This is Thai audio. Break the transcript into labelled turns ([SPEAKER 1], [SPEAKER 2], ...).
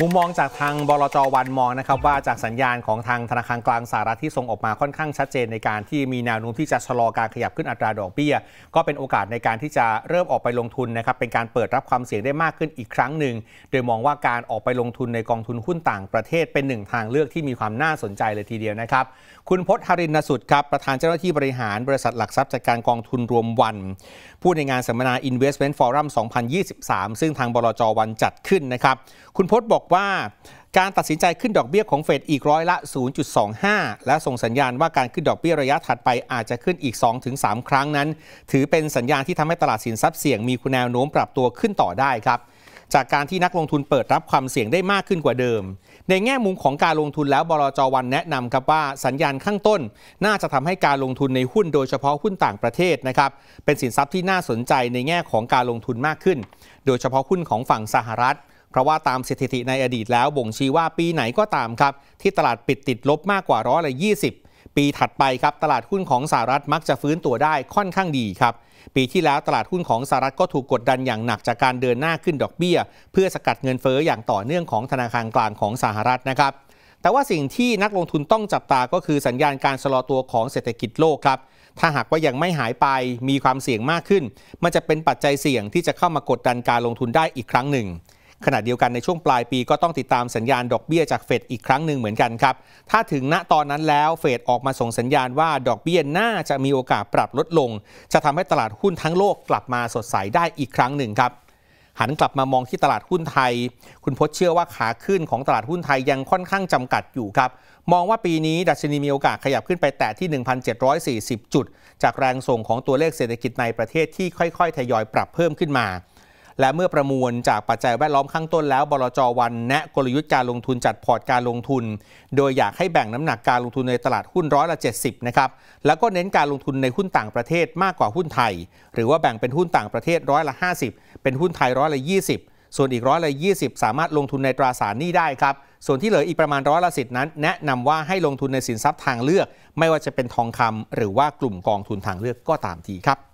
[SPEAKER 1] มุมมองจากทางบลจวันมองนะครับว่าจากสัญญาณของทางธนาคารกลางสหรัฐที่ส่งออกมาค่อนข้างชัดเจนในการที่มีแนวโน้มที่จะชะลอการขยับขึ้นอัตราดอกเบี้ยก็เป็นโอกาสในการที่จะเริ่มออกไปลงทุนนะครับเป็นการเปิดรับความเสี่ยงได้มากขึ้นอีกครั้งหนึ่ง โดยมองว่าการออกไปลงทุนในกองทุนหุ้นต่างประเทศเป็นหนึ่งทางเลือกที่มีความน่าสนใจเลยทีเดียวนะครับคุณพศธารินสุดครับประธานเจ้าหน้าที่บริหารบริษัทหลักทรัพย์จัดการกองทุนรวมวัน พูดในงานสัมมนา Investment Forum 2023 ซึ่งทางบลจวันจัดขึ้นนะครับคุณพจบอกกว่าการตัดสินใจขึ้นดอกเบี้ยของเฟดอีกร้อยละ 0.25 และส่งสัญญาณว่าการขึ้นดอกเบี้ยระยะถัดไปอาจจะขึ้นอีก2-3 ครั้งนั้น ถือเป็นสัญญาณที่ทำให้ตลาดสินทรัพย์เสี่ยงมีคุณแนวโน้มปรับตัวขึ้นต่อได้ครับ จากการที่นักลงทุนเปิดรับความเสี่ยงได้มากขึ้นกว่าเดิม ในแง่มุมของการลงทุนแล้วบลจวันแนะนำครับว่าสัญญาณข้างต้น น่าจะทำให้การลงทุนในหุ้นโดยเฉพาะหุ้นต่างประเทศนะครับเป็นสินทรัพย์ที่น่าสนใจในแง่ของการลงทุนมากขึ้น โดยเฉพาะหุ้นของฝั่งสหรัฐเพราะว่าตามสถิติในอดีตแล้วบ่งชี้ว่า ปีไหนก็ตามครับ ที่ตลาดปิดติดลบมากกว่าร้อยละ 20 ปีถัดไปครับตลาดหุ้นของสหรัฐมักจะฟื้นตัวได้ค่อนข้างดีครับ ปีที่แล้วตลาดหุ้นของสหรัฐก็ถูกกดดันอย่างหนักจากการเดินหน้าขึ้นดอกเบี้ย เพื่อสกัดเงินเฟ้ออย่างต่อเนื่องของธนาคารกลางของสหรัฐนะครับแต่ว่าสิ่งที่นักลงทุนต้องจับตาก็คือสัญญาณการชะลอตัวของเศรษฐกิจโลกครับถ้าหากว่ายังไม่หายไปมีความเสี่ยงมากขึ้น มันจะเป็นปัจจัยเสี่ยงที่จะเข้ามากดดันการลงทุนได้อีกครั้งหนึ่งขณะเดียวกันในช่วงปลายปีก็ต้องติดตามสัญญาณดอกเบี้ยจากเฟดอีกครั้งหนึ่งเหมือนกันครับถ้าถึงณตอนนั้นแล้ว เฟดออกมาส่งสัญญาณว่าดอกเบี้ยน่าจะมีโอกาสปรับลดลงจะทำให้ตลาดหุ้นทั้งโลกกลับมาสดใสได้อีกครั้งหนึ่งครับหันกลับมามองที่ตลาดหุ้นไทย คุณพจน์เชื่อว่าขาขึ้นของตลาดหุ้นไทยยังค่อนข้างจำกัดอยู่ครับมองว่าปีนี้ดัชนีมีโอกาสขยับขึ้นไปแตะที่ 1,740 จุด จากแรงส่งของตัวเลขเศรษฐกิจในประเทศที่ค่อยๆ ทยอยปรับเพิ่มขึ้นมาและเมื่อประมวลจากปัจจัยแวดล้อมข้างต้นแล้วบลจวันแนะกลยุทธ์การลงทุนจัดพอร์ตการลงทุน โดยอยากให้แบ่งน้ำหนักการลงทุนในตลาดหุ้นร้อยละ 70นะครับแล้วก็เน้นการลงทุนในหุ้นต่างประเทศมากกว่าหุ้นไทย หรือว่าแบ่งเป็นหุ้นต่างประเทศร้อยละ 50 เป็นหุ้นไทยร้อยละ20 ส่วนอีกร้อยละ 20 สามารถลงทุนในตราสารหนี้ได้ครับส่วนที่เหลืออีกประมาณร้อยละสิบนั้น แนะนำว่าให้ลงทุนในสินทรัพย์ทางเลือก ไม่ว่าจะเป็นทองคำหรือว่ากลุ่มกองทุนทางเลือกก็ตามทีครับ